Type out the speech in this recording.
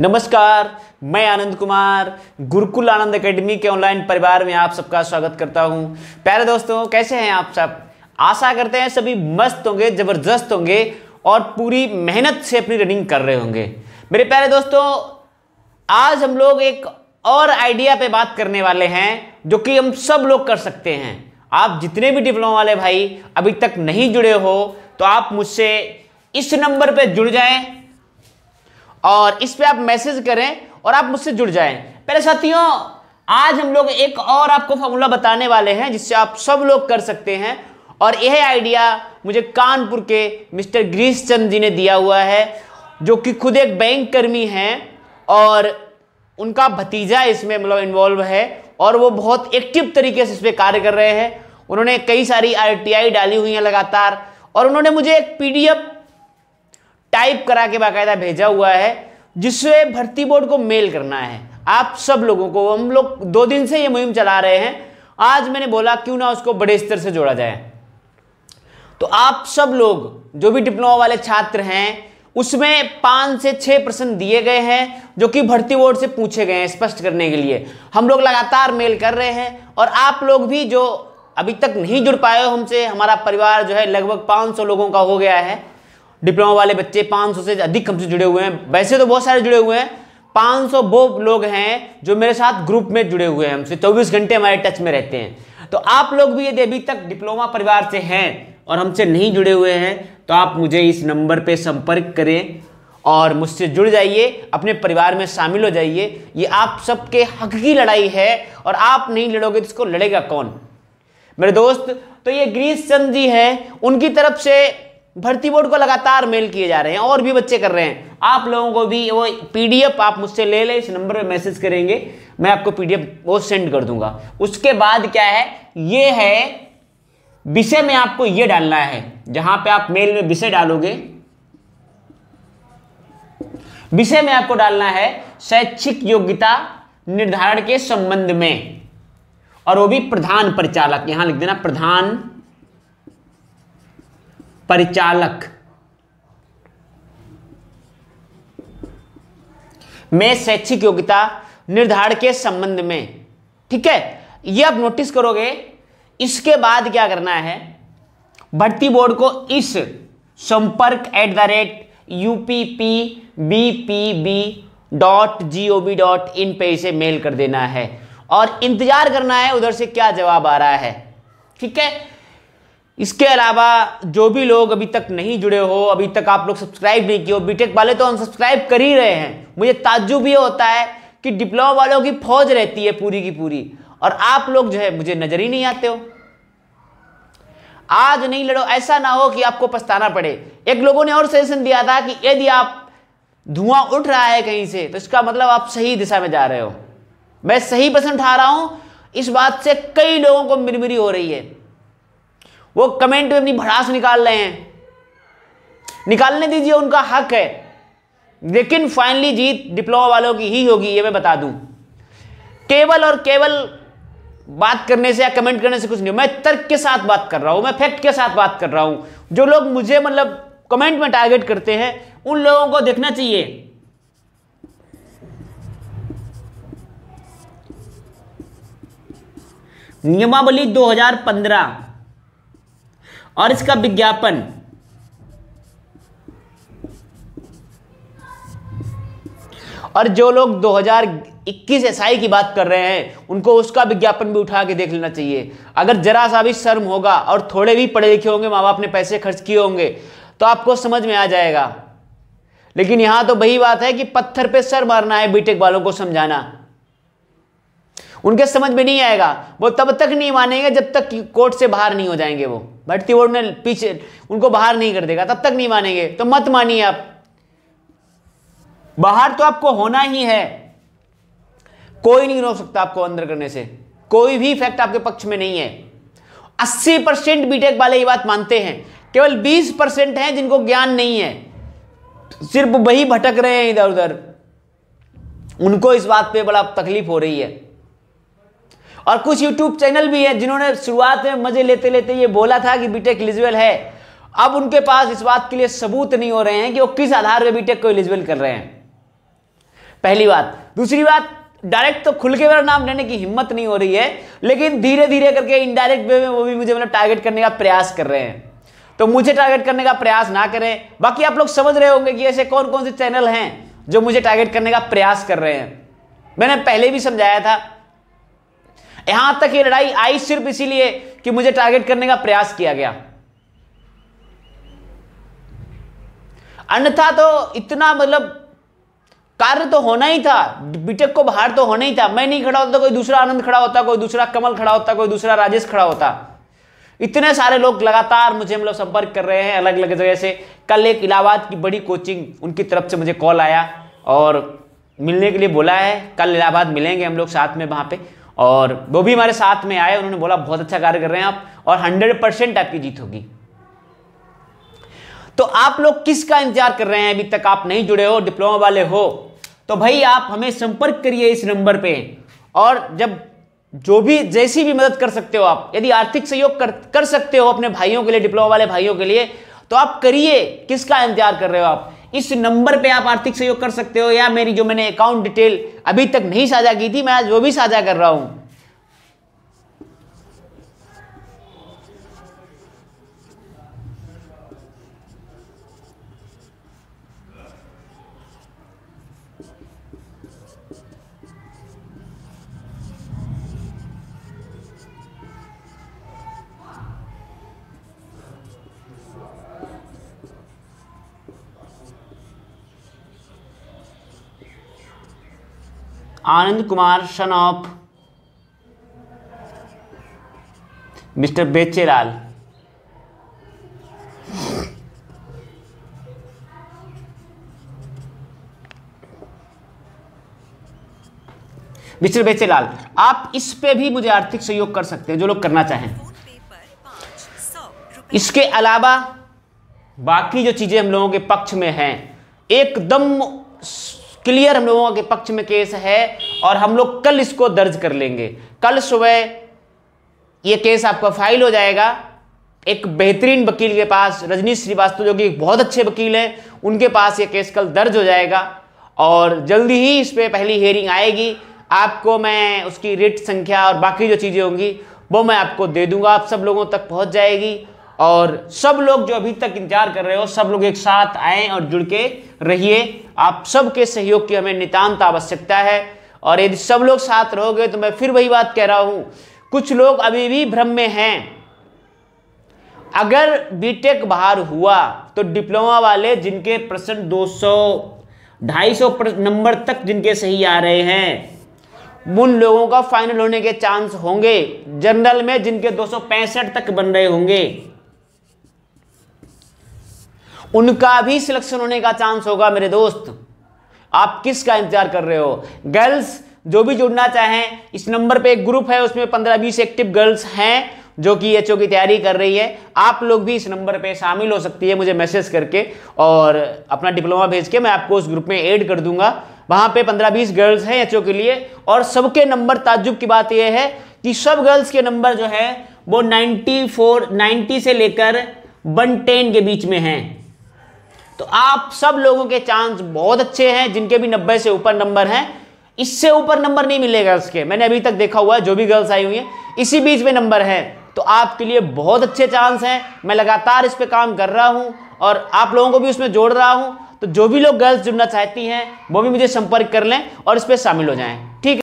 नमस्कार मैं आनंद कुमार गुरुकुल आनंद एकेडमी के ऑनलाइन परिवार में आप सबका स्वागत करता हूं प्यारे दोस्तों कैसे हैं आप सब आशा करते हैं सभी मस्त होंगे ज़बरदस्त होंगे और पूरी मेहनत से अपनी रनिंग कर रहे होंगे मेरे प्यारे दोस्तों आज हम लोग एक और आइडिया पे बात करने वाले हैं जो कि हम सब लोग कर सकते हैं आप जितने भी डिप्लोमा वाले भाई अभी तक नहीं जुड़े हो तो आप मुझसे इस नंबर पे जुड़ जाएं और इस पर आप मैसेज करें और आप मुझसे जुड़ जाएं पहले साथियों आज हम लोग एक और आपको फॉर्मूला बताने वाले हैं जिससे आप सब लोग कर सकते हैं और यह आइडिया मुझे कानपुर के मिस्टर ग्रीश चंद जी ने दिया हुआ है जो कि खुद एक बैंक कर्मी हैं और उनका भतीजा इसमें मतलब इन्वॉल्व है और वो बहुत एक्टिव तरीके से इस पर कार्य कर रहे हैं उन्होंने कई सारी आर डाली हुई हैं लगातार और उन्होंने मुझे एक पीडीएफ टाइप करा के बाकायदा भेजा हुआ है जिससे भर्ती बोर्ड को मेल करना है आप सब लोगों को हम लोग दो दिन से ये मुहिम चला रहे हैं आज मैंने बोला क्यों ना उसको बड़े स्तर से जोड़ा जाए तो आप सब लोग जो भी डिप्लोमा वाले छात्र हैं उसमें पाँच से छः परसेंट दिए गए हैं जो कि भर्ती बोर्ड से पूछे गए हैं स्पष्ट करने के लिए हम लोग लगातार मेल कर रहे हैं और आप लोग भी जो अभी तक नहीं जुड़ पाए हो हमसे हमारा परिवार जो है लगभग 500 लोगों का हो गया है डिप्लोमा वाले बच्चे 500 से अधिक हमसे जुड़े हुए हैं वैसे तो बहुत सारे जुड़े हुए हैं 500 वो लोग हैं जो मेरे साथ ग्रुप में जुड़े हुए हैं हमसे चौबीस घंटे हमारे टच में रहते हैं तो आप लोग भी यदि अभी तक डिप्लोमा परिवार से हैं और हमसे नहीं जुड़े हुए हैं तो आप मुझे इस नंबर पर संपर्क करें और मुझसे जुड़ जाइए अपने परिवार में शामिल हो जाइए ये आप सबके हक की लड़ाई है और आप नहीं लड़ोगे तो इसको लड़ेगा कौन मेरे दोस्त तो ये ग्रीस चंद जी हैं उनकी तरफ से भर्ती बोर्ड को लगातार मेल किए जा रहे हैं और भी बच्चे कर रहे हैं आप लोगों को भी वो पीडीएफ आप मुझसे ले लें इस नंबर पे मैसेज करेंगे मैं आपको पीडीएफ वो सेंड कर दूंगा उसके बाद क्या है ये है विषय में आपको ये डालना है जहां पे आप मेल में विषय डालोगे विषय में आपको डालना है शैक्षिक योग्यता निर्धारण के संबंध में और वो भी प्रधान परिचालक यहां लिख देना प्रधान परिचालक में शैक्षिक योग्यता निर्धारण के संबंध में ठीक है ये आप नोटिस करोगे इसके बाद क्या करना है भर्ती बोर्ड को इस संपर्क at the rate UPP B P B dot G O dot in पे इसे मेल कर देना है और इंतजार करना है उधर से क्या जवाब आ रहा है ठीक है इसके अलावा जो भी लोग अभी तक नहीं जुड़े हो अभी तक आप लोग सब्सक्राइब नहीं किए हो बीटेक वाले तो अनसब्सक्राइब कर ही रहे हैं मुझे ताज्जुब ये होता है कि डिप्लोमा वालों की फौज रहती है पूरी की पूरी और आप लोग जो है मुझे नज़र ही नहीं आते हो आज नहीं लड़ो ऐसा ना हो कि आपको पछताना पड़े एक लोगों ने और सजेशन दिया था कि यदि आप धुआं उठ रहा है कहीं से तो इसका मतलब आप सही दिशा में जा रहे हो मैं सही पसंद उठा रहा हूं इस बात से कई लोगों को मिरमिरी हो रही है वो कमेंट में अपनी भड़ास निकाल रहे हैं निकालने दीजिए उनका हक है लेकिन फाइनली जीत डिप्लोमा वालों की ही होगी ये मैं बता दूं केवल और केवल बात करने से या कमेंट करने से कुछ नहीं मैं तर्क के साथ बात कर रहा हूं मैं फैक्ट के साथ बात कर रहा हूं जो लोग मुझे मतलब कमेंट में टारगेट करते हैं उन लोगों को देखना चाहिए नियमावली 2015 और इसका विज्ञापन और जो लोग 2021 एसआई की बात कर रहे हैं उनको उसका विज्ञापन भी उठा के देख लेना चाहिए अगर जरा सा भी शर्म होगा और थोड़े भी पढ़े लिखे होंगे माँ बाप ने पैसे खर्च किए होंगे तो आपको समझ में आ जाएगा लेकिन यहां तो वही बात है कि पत्थर पे सर मारना है बीटेक वालों को समझाना उनके समझ में नहीं आएगा वो तब तक नहीं मानेंगे जब तक कोर्ट से बाहर नहीं हो जाएंगे वो भर्ती बोर्ड ने पीछे उनको बाहर नहीं कर देगा तब तक नहीं मानेंगे तो मत मानिए आप बाहर तो आपको होना ही है कोई नहीं रोक सकता आपको अंदर करने से कोई भी फैक्ट आपके पक्ष में नहीं है 80 परसेंट बीटेक वाले ये बात मानते हैं केवल 20 परसेंट है जिनको ज्ञान नहीं है सिर्फ वही भटक रहे हैं इधर उधर उनको इस बात पे बड़ा तकलीफ हो रही है और कुछ यूट्यूब चैनल भी हैं जिन्होंने शुरुआत में मज़े लेते लेते ये बोला था कि बीटेक एलिजिबल है अब उनके पास इस बात के लिए सबूत नहीं हो रहे हैं कि वो किस आधार पर बीटेक को एलिजिबल कर रहे हैं पहली बात दूसरी बात डायरेक्ट तो खुल के मेरा नाम लेने की हिम्मत नहीं हो रही है लेकिन धीरे धीरे करके इनडायरेक्ट वे में वो भी मुझे मतलब टारगेट करने का प्रयास कर रहे हैं तो मुझे टारगेट करने का प्रयास ना करें बाकी आप लोग समझ रहे होंगे कि ऐसे कौन कौन से चैनल हैं जो मुझे टारगेट करने का प्रयास कर रहे हैं मैंने पहले भी समझाया था यहां तक ये लड़ाई आई सिर्फ इसीलिए कि मुझे टारगेट करने का प्रयास किया गया अन्यथा तो इतना मतलब कार्य तो होना ही था बीटेक को बाहर तो होना ही था मैं नहीं खड़ा होता कोई दूसरा आनंद खड़ा होता कोई दूसरा कमल खड़ा होता कोई दूसरा राजेश खड़ा होता इतने सारे लोग लगातार मुझे मतलब संपर्क कर रहे हैं अलग अलग जगह से कल एक इलाहाबाद की बड़ी कोचिंग उनकी तरफ से मुझे कॉल आया और मिलने के लिए बोला है कल इलाहाबाद मिलेंगे हम लोग साथ में वहां पे और वो भी हमारे साथ में आए उन्होंने बोला बहुत अच्छा कार्य कर रहे हैं आप और हंड्रेड परसेंट आपकी जीत होगी तो आप लोग किसका इंतजार कर रहे हैं अभी तक आप नहीं जुड़े हो डिप्लोमा वाले हो तो भाई आप हमें संपर्क करिए इस नंबर पे और जब जो भी जैसी भी मदद कर सकते हो आप यदि आर्थिक सहयोग कर, कर सकते हो अपने भाइयों के लिए डिप्लोमा वाले भाइयों के लिए तो आप करिए किसका इंतजार कर रहे हो आप इस नंबर पे आप आर्थिक सहयोग कर सकते हो या मेरी जो मैंने अकाउंट डिटेल अभी तक नहीं साझा की थी मैं आज वो भी साझा कर रहा हूं Anand Kumar son of mister Bechelal mister Bechelal आप इस पे भी मुझे आर्थिक सहयोग कर सकते हैं जो लोग करना चाहें इसके अलावा बाकी जो चीज़ें हम लोगों के पक्ष में हैं एकदम क्लियर हम लोगों के पक्ष में केस है और हम लोग कल इसको दर्ज कर लेंगे कल सुबह ये केस आपका फाइल हो जाएगा एक बेहतरीन वकील के पास रजनीश श्रीवास्तव जो कि बहुत अच्छे वकील हैं उनके पास ये केस कल दर्ज हो जाएगा और जल्दी ही इस पर पहली हेयरिंग आएगी आपको मैं उसकी रिट संख्या और बाकी जो चीज़ें होंगी वो मैं आपको दे दूंगा आप सब लोगों तक पहुंच जाएगी और सब लोग जो अभी तक इंतजार कर रहे हो सब लोग एक साथ आए और जुड़ के रहिए आप सबके सहयोग की हमें नितान्त आवश्यकता है और यदि सब लोग साथ रहोगे तो मैं फिर वही बात कह रहा हूं कुछ लोग अभी भी भ्रम में हैं अगर बीटेक बाहर हुआ तो डिप्लोमा वाले जिनके परसेंट 200 250 नंबर तक जिनके सही आ रहे हैं उन लोगों का फाइनल होने के चांस होंगे जनरल में जिनके दो तक बन रहे होंगे उनका भी सिलेक्शन होने का चांस होगा मेरे दोस्त आप किसका इंतजार कर रहे हो गर्ल्स जो भी जुड़ना चाहें इस नंबर पे एक ग्रुप है उसमें पंद्रह बीस एक्टिव गर्ल्स हैं जो कि एच की तैयारी कर रही है आप लोग भी इस नंबर पे शामिल हो सकती है मुझे मैसेज करके और अपना डिप्लोमा भेज के मैं आपको उस ग्रुप में ऐड कर दूंगा वहां पे पंद्रह बीस गर्ल्स हैं एच के लिए और सबके नंबर ताजुब की बात यह है कि सब गर्ल्स के नंबर जो है वो नाइन्टी फोर से लेकर वन टेन के बीच में हैं तो आप सब लोगों के चांस बहुत अच्छे हैं जिनके भी नब्बे से ऊपर नंबर हैं इससे ऊपर नंबर नहीं मिलेगा उसके मैंने अभी तक देखा हुआ है जो भी गर्ल्स आई हुई हैं इसी बीच में नंबर है तो आपके लिए बहुत अच्छे चांस हैं मैं लगातार इस पर काम कर रहा हूँ और आप लोगों को भी उसमें जोड़ रहा हूँ तो जो भी लोग गर्ल्स जुड़ना चाहती हैं वो भी मुझे संपर्क कर लें और इस पर शामिल हो जाएँ ठीक है